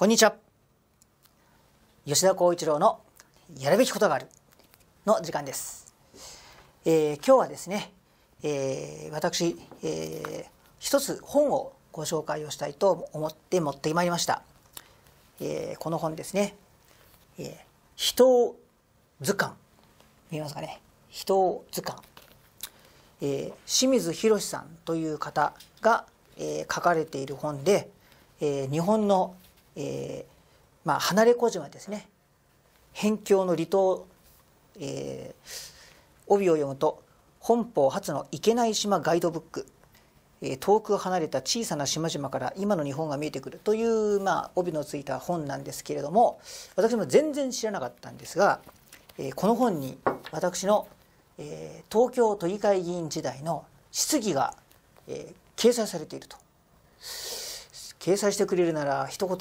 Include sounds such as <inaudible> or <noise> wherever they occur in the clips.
こんにちは。吉田浩一郎のやるべきことがあるの時間です。えー、今日はですね、えー、私、えー、一つ本をご紹介をしたいと思って持ってまいりました。えー、この本ですね、えー、人図鑑見えますかね人図鑑、えー、清水宏さんという方が、えー、書かれている本で、えー、日本のえー、まあ、離れ小島ですね辺境の離島、えー、帯を読むと本邦初のいけない島ガイドブック、えー、遠く離れた小さな島々から今の日本が見えてくるという、まあ、帯のついた本なんですけれども私も全然知らなかったんですが、えー、この本に私の、えー、東京都議会議員時代の質疑が、えー、掲載されていると。掲載してくれるなら一言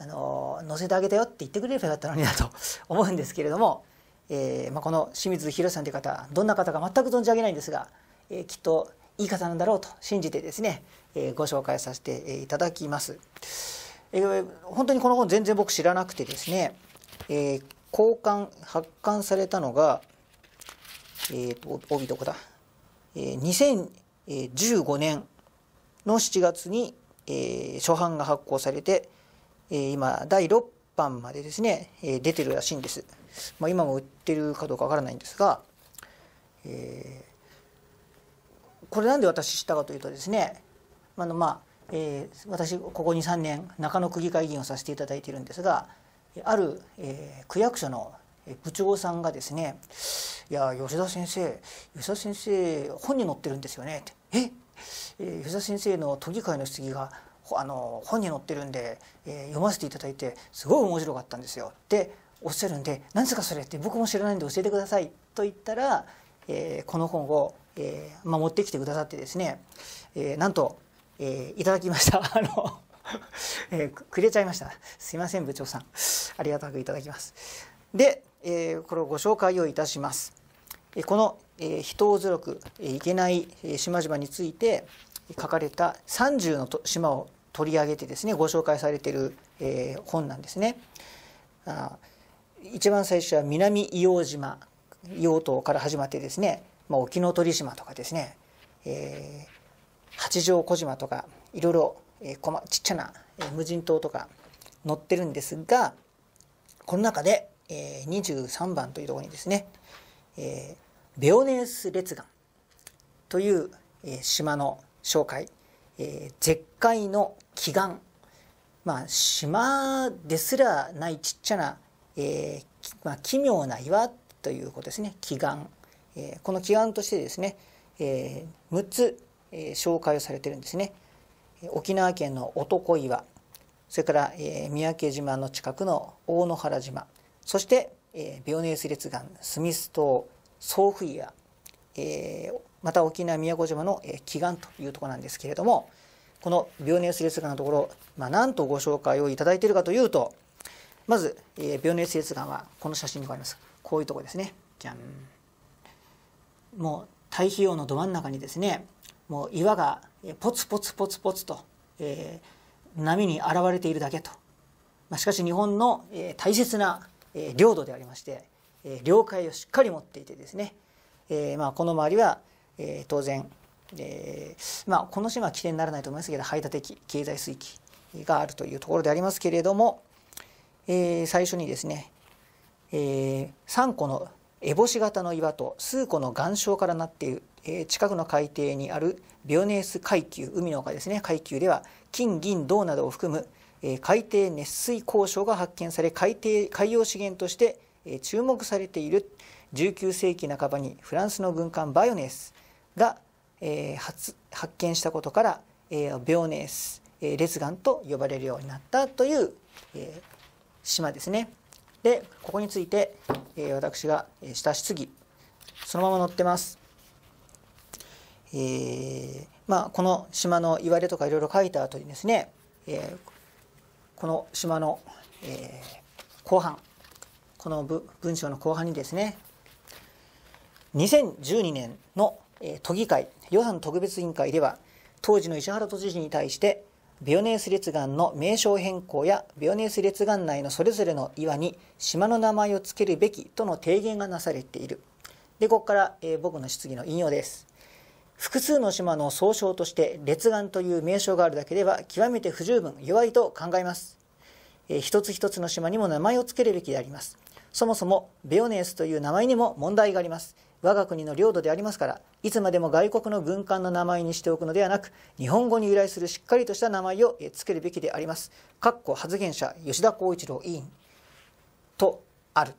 あの載せてあげたよって言ってくれればよかったのになと <laughs> 思うんですけれども、えー、まあ、この清水宏さんという方どんな方か全く存じ上げないんですが、えー、きっといい方なんだろうと信じてですね、えー、ご紹介させていただきます。えー、本当にこの本全然僕知らなくてですね、えー、交換発刊されたのが、えー帯どこだ、えー、2015年の7月にえー、初版が発行されて、えー、今、第6版までですね、えー、出てるらしいんです。まあ、今も売ってるかどうかわからないんですが、えー、これなんで私知ったかというとですね、あのまあ、えー、私ここ23年中野区議会議員をさせていただいているんですがある、えー、区役所の部長さんがですね「いや吉田先生吉田先生本に載ってるんですよね」って「ええー、吉田先生の都議会の質疑があの本に載ってるんで、えー、読ませていただいてすごい面白かったんですよっておっしゃるんで「何ですかそれ」って「僕も知らないんで教えてください」と言ったら、えー、この本を、えーまあ、持ってきてくださってですね、えー、なんと、えー、いただきました。<laughs> あのえー、くれちゃいましたすいません部長さんありがたくいただきますで、えー、これをご紹介をいたします、えー、この人をずくいけない島々について書かれた30の島を取り上げてですねご紹介されている本なんですね。一番最初は南硫黄島硫黄島から始まってですね、まあ、沖ノ鳥島とかですね、えー、八丈小島とかいろいろ、えー、ま、ちっちゃな、えー、無人島とか載ってるんですがこの中で、えー、23番というところにですね、えーベオネウス列岩という、え島の紹介、え絶海の奇岩まあ島ですらないちっちゃな、えーまあ、奇妙な岩ということですね奇岩、えこの奇岩としてですね、え6つ、え紹介をされてるんですね沖縄県の男岩それから、え三宅島の近くの大野原島そして、えビオネース列岩スミス島総府や、えー、また沖縄宮古島の、えー、祈願というところなんですけれどもこのビオネス列岩のところ、まあ、なんとご紹介をいただいているかというとまず、えー、ビオネス列岩はこの写真にありますこういうところですねじゃんもう太平洋のど真ん中にですねもう岩がポツポツポツポツと、えー、波に現れているだけと、まあ、しかし日本の、えー、大切な、えー、領土でありましてえー、了解をしっかり持っていてですね、えー、まあ、この周りは、えー、当然、えーまあ、この島は起点にならないと思いますけど排他的経済水域があるというところでありますけれども、えー、最初にですね、えー、3個の烏帽子型の岩と数個の岩礁からなっている、えー、近くの海底にあるビオネース階級海の丘ですね階級では金銀銅などを含む、えー、海底熱水鉱床が発見され海底海洋資源として注目されている19世紀半ばにフランスの軍艦バヨネースが発見したことからオネース列岩と呼ばれるようになったという島ですね。でここについて私が下質疑そのまま載ってます。えー、まあ、この島のいわれとかいろいろ書いた後にですね、えー、この島の、えー、後半この文章の後半にですね2012年の都議会予算特別委員会では当時の石原都知事に対してビオネース列岩の名称変更やビオネース列岩内のそれぞれの岩に島の名前を付けるべきとの提言がなされているでここから、えー、僕の質疑の引用です複数の島の総称として列岩という名称があるだけでは極めて不十分弱いと考えますえ一つ一つの島にも名前を付けるべきでありますそもそもベオネスという名前にも問題があります我が国の領土でありますからいつまでも外国の軍艦の名前にしておくのではなく日本語に由来するしっかりとした名前を付けるべきでありますかっこ発言者吉田浩一郎委員とある、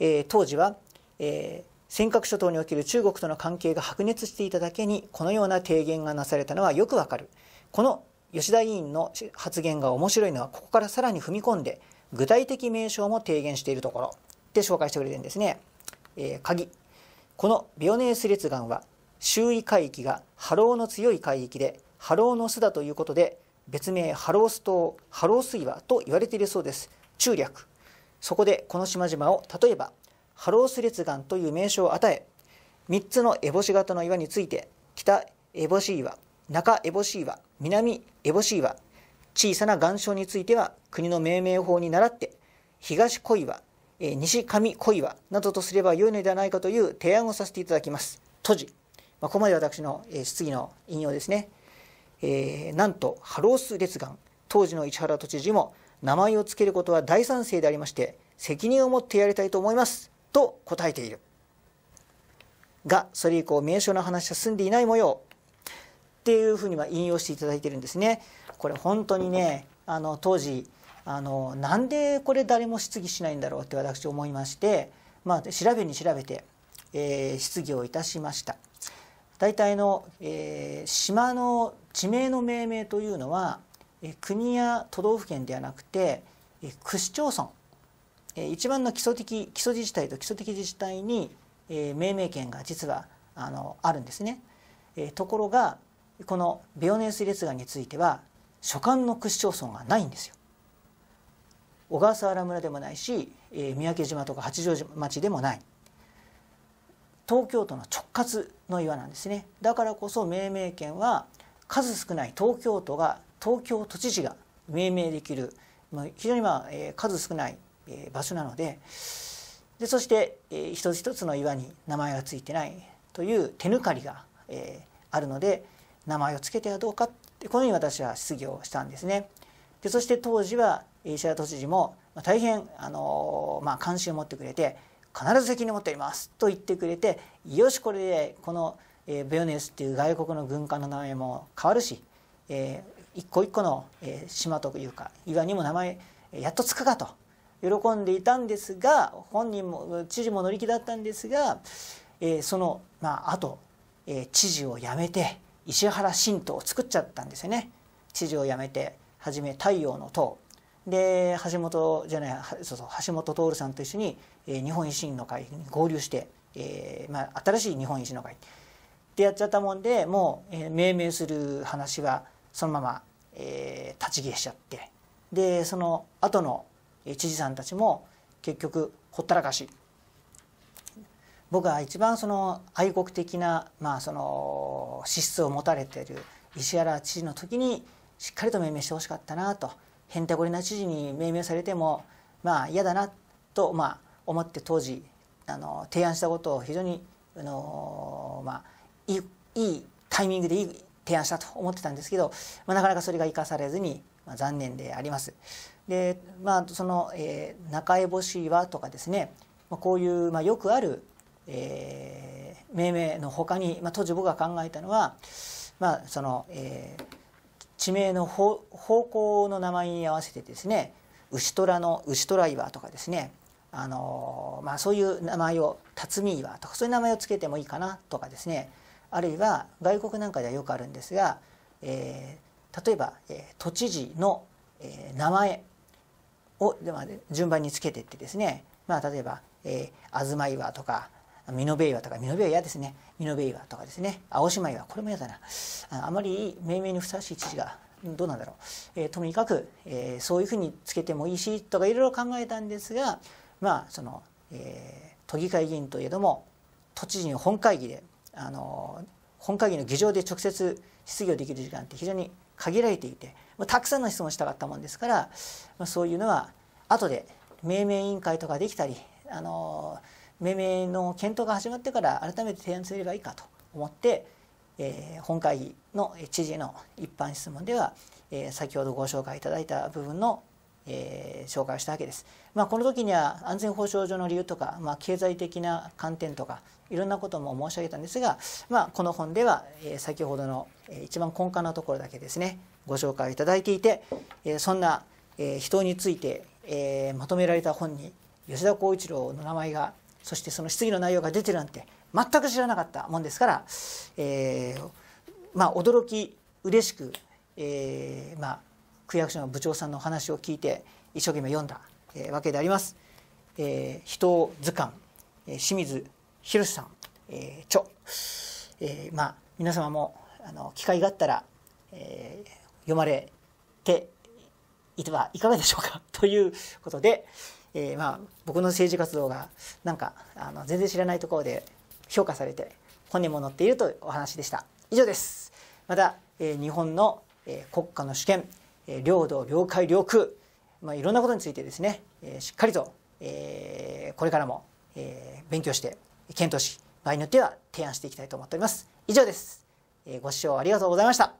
えー、当時は、えー尖閣諸島における中国との関係が白熱していただけにこのような提言がなされたのはよくわかるこの吉田委員の発言が面白いのはここからさらに踏み込んで具体的名称も提言しているところで紹介してくれてるんですね。えー、鍵このビオネース裂岩は周囲海域が波浪の強い海域で波浪の巣だということで別名ハロース島ハロース岩と言われているそうです中略そこでこの島々を例えばハロース列岩という名称を与え3つの烏帽子型の岩について北烏帽子岩中烏帽子岩南エボシ岩小さな岩礁については国の命名法に倣って東小岩西上小岩などとすればよいのではないかという提案をさせていただきます。と事、まあ、ここまで私の質疑の引用ですね、えー、なんとハロース列岩当時の市原都知事も名前を付けることは大賛成でありまして責任を持ってやりたいと思いますと答えているがそれ以降名称の話は進んでいない模様っていうふうには引用していただいてるんですね。これ本当にねあの当時あのなんでこれ誰も質疑しないんだろうって私思いまして、まあ、調べに調べて、えー、質疑をいたしました大体の、えー、島の地名の命名というのは、えー、国や都道府県ではなくて、えー、区市町村、えー、一番の基礎的基礎自治体と基礎的自治体に、えー、命名権が実はあのあるんですね、えー、ところがこのビオネウス列岩については所管の区市町村がないんですよ小笠原村でもないし、えー、三宅島とか八丈島町でもない東京都の直轄の岩なんですねだからこそ命名権は数少ない東京都が東京都知事が命名できる、まあ、非常にまあ、えー、数少ない、えー、場所なのででそして、えー、一つ一つの岩に名前が付いてないという手抜かりが、えー、あるので名前を付けてはどうかってこのように私は質疑をしたんですね。でそして当時は石原都知事も大変あの、まあ、関心を持ってくれて必ず責任を持っておりますと言ってくれてよしこれでこのベヨネスっていう外国の軍艦の名前も変わるし、えー、一個一個の島というか岩にも名前やっとつくかと喜んでいたんですが本人も知事も乗り気だったんですが、えー、その、まあと、えー、知事を辞めて石原新党を作っちゃったんですよね知事を辞めてはじめ太陽の党で橋本じゃないそうそう橋本徹さんと一緒に、えー、日本維新の会に合流して、えーまあ、新しい日本維新の会ってやっちゃったもんでもう、えー、命名する話はそのまま、えー、立ち消しちゃってでその後の知事さんたちも結局ほったらかし僕は一番その愛国的な、まあ、その資質を持たれている石原知事の時にしっかりと命名してほしかったなとへんてこりな知事に命名されてもまあ嫌だなと、まあ、思って当時あの提案したことを非常にあの、まあ、いいいいタイミングでいい提案したと思ってたんですけど、まあ、なかなかそれが生かされずに、まあ、残念であります。でまあその、えー、中江星はとかですね、まあ、こういう、まあ、よくあるえー、命名のほかに、まあ、当時僕が考えたのは、まあそのえー、地名の方向の名前に合わせてですね牛虎の牛虎岩とかですねあのまあ、そういう名前を辰巳岩とかそういう名前を付けてもいいかなとかですねあるいは外国なんかではよくあるんですが、えー、例えば、えー、都知事の、えー、名前をで、まあ、順番につけていってですね、まあ、例えば、えー、東岩とか見延ベはとかミノベイ嫌ですねミノベはとかですね青島岩これも嫌だなあまり命名にふさわしい知事がどうなんだろう、えー、とにかく、えー、そういうふうにつけてもいいしとかいろいろ考えたんですがまあその、えー、都議会議員といえども都知事の本会議であの本会議の議場で直接質疑をできる時間って非常に限られていて、まあ、たくさんの質問したかったもんですから、まあ、そういうのは後で命名委員会とかできたりあのー命名の検討が始まってから改めて提案すればいいかと思って、えー、本会議の知事の一般質問では、えー、先ほどご紹介いただいた部分のえー、紹介したわけです。まあ、この時には安全保障上の理由とか、まあ、経済的な観点とかいろんなことも申し上げたんですが、まあ、この本では、えー、先ほどの、え一番根幹のところだけですねご紹介いただいていて、えー、そんな、えー、人について、えー、まとめられた本に吉田浩一郎の名前がそしてその質疑の内容が出てるなんて全く知らなかったもんですから、えー、まあ驚き嬉しく、えー、まあ区役所の部長さんの話を聞いて一生懸命読んだ、えー、わけであります。えー、人図鑑、えー、清水博さん、えー、著、えー、まあ皆様もあの機会があったら、えー、読まれていてはいかがでしょうかということで。えー、まあ僕の政治活動がなんかあの全然知らないところで評価されて本にも載っているというお話でした以上ですまた、えー、日本の、えー、国家の主権、えー、領土領海領空、まあ、いろんなことについてですね、えー、しっかりと、えー、これからも、えー、勉強して検討し場合によっては提案していきたいと思っております以上です、えー、ご視聴ありがとうございました